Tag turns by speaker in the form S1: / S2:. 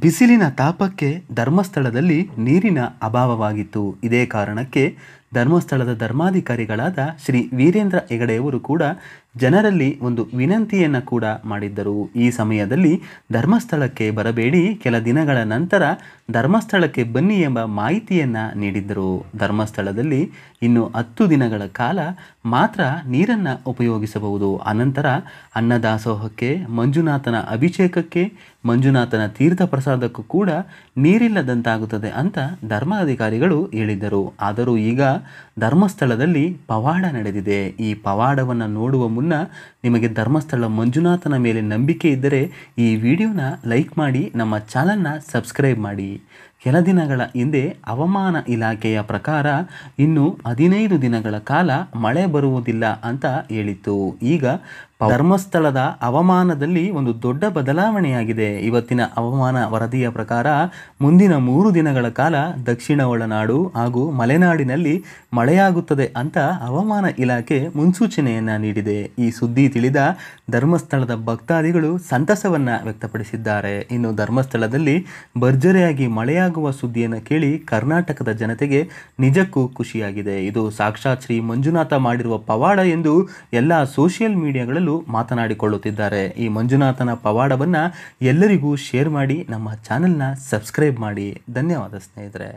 S1: ಬಿಸಿಲಿನ ತಾಪಕ್ಕೆ ಧರ್ಮಸ್ಥಳದಲ್ಲಿ ನೀರಿನ ಅಭಾವವಾಗಿತ್ತು ಇದೇ ಕಾರಣಕ್ಕೆ ಧರ್ಮಸ್ಥಳದ ಧರ್ಮಾಧಿಕಾರಿಗಳಾದ ಶ್ರೀ ವೀರೇಂದ್ರ ಹೆಗಡೆಯವರು ಕೂಡ ಜನರಲ್ಲಿ ಒಂದು ವಿನಂತಿಯನ್ನು ಕೂಡ ಮಾಡಿದ್ದರು ಈ ಸಮಯದಲ್ಲಿ ಧರ್ಮಸ್ಥಳಕ್ಕೆ ಬರಬೇಡಿ ಕೆಲ ದಿನಗಳ ನಂತರ ಧರ್ಮಸ್ಥಳಕ್ಕೆ ಬನ್ನಿ ಎಂಬ ಮಾಹಿತಿಯನ್ನು ನೀಡಿದ್ದರು ಧರ್ಮಸ್ಥಳದಲ್ಲಿ ಇನ್ನು ಹತ್ತು ದಿನಗಳ ಕಾಲ ಮಾತ್ರ ನೀರನ್ನು ಉಪಯೋಗಿಸಬಹುದು ಅನಂತರ ಅನ್ನದಾಸೋಹಕ್ಕೆ ಮಂಜುನಾಥನ ಅಭಿಷೇಕಕ್ಕೆ ಮಂಜುನಾಥನ ತೀರ್ಥ ಪ್ರಸಾದಕ್ಕೂ ಕೂಡ ನೀರಿಲ್ಲದಂತಾಗುತ್ತದೆ ಅಂತ ಧರ್ಮಾಧಿಕಾರಿಗಳು ಹೇಳಿದ್ದರು ಆದರೂ ಈಗ ಧರ್ಮಸ್ಥಳದಲ್ಲಿ ಪವಾಡ ನಡೆದಿದೆ ಈ ಪವಾಡವನ್ನು ನೋಡುವ ಮುನ್ನ ನಿಮಗೆ ಧರ್ಮಸ್ಥಳ ಮಂಜುನಾಥನ ಮೇಲೆ ನಂಬಿಕೆ ಇದ್ದರೆ ಈ ವಿಡಿಯೋನ ಲೈಕ್ ಮಾಡಿ ನಮ್ಮ ಚಾನಲ್ನ ಸಬ್ಸ್ಕ್ರೈಬ್ ಮಾಡಿ ಕೆಲ ದಿನಗಳ ಹಿಂದೆ ಹವಾಮಾನ ಇಲಾಖೆಯ ಪ್ರಕಾರ ಇನ್ನು ಹದಿನೈದು ದಿನಗಳ ಕಾಲ ಮಳೆ ಬರುವುದಿಲ್ಲ ಅಂತ ಹೇಳಿತ್ತು ಈಗ ಧರ್ಮಸ್ಥಳದ ಹವಾಮಾನದಲ್ಲಿ ಒಂದು ದೊಡ್ಡ ಬದಲಾವಣೆಯಾಗಿದೆ ಇವತ್ತಿನ ಹವಾಮಾನ ವರದಿಯ ಪ್ರಕಾರ ಮುಂದಿನ ಮೂರು ದಿನಗಳ ಕಾಲ ದಕ್ಷಿಣ ಒಳನಾಡು ಹಾಗೂ ಮಲೆನಾಡಿನಲ್ಲಿ ಮಳೆಯಾಗುತ್ತದೆ ಅಂತ ಹವಾಮಾನ ಇಲಾಖೆ ಮುನ್ಸೂಚನೆಯನ್ನು ನೀಡಿದೆ ಈ ಸುದ್ದಿ ತಿಳಿದ ಧರ್ಮಸ್ಥಳದ ಭಕ್ತಾದಿಗಳು ಸಂತಸವನ್ನು ವ್ಯಕ್ತಪಡಿಸಿದ್ದಾರೆ ಇನ್ನು ಧರ್ಮಸ್ಥಳದಲ್ಲಿ ಭರ್ಜರಿಯಾಗಿ ಮಳೆಯಾಗ ಮದುವೆಯಾಗುವ ಸುದ್ದಿಯನ್ನು ಕೇಳಿ ಕರ್ನಾಟಕದ ಜನತೆಗೆ ನಿಜಕ್ಕೂ ಖುಷಿಯಾಗಿದೆ ಇದು ಸಾಕ್ಷಾತ್ ಶ್ರೀ ಮಂಜುನಾಥ ಮಾಡಿರುವ ಪವಾಡ ಎಂದು ಎಲ್ಲ ಸೋಷಿಯಲ್ ಮೀಡಿಯಾಗಳಲ್ಲೂ ಮಾತನಾಡಿಕೊಳ್ಳುತ್ತಿದ್ದಾರೆ ಈ ಮಂಜುನಾಥನ ಪವಾಡವನ್ನು ಎಲ್ಲರಿಗೂ ಶೇರ್ ಮಾಡಿ ನಮ್ಮ ಚಾನೆಲ್ನ ಸಬ್ಸ್ಕ್ರೈಬ್ ಮಾಡಿ ಧನ್ಯವಾದ ಸ್ನೇಹಿತರೆ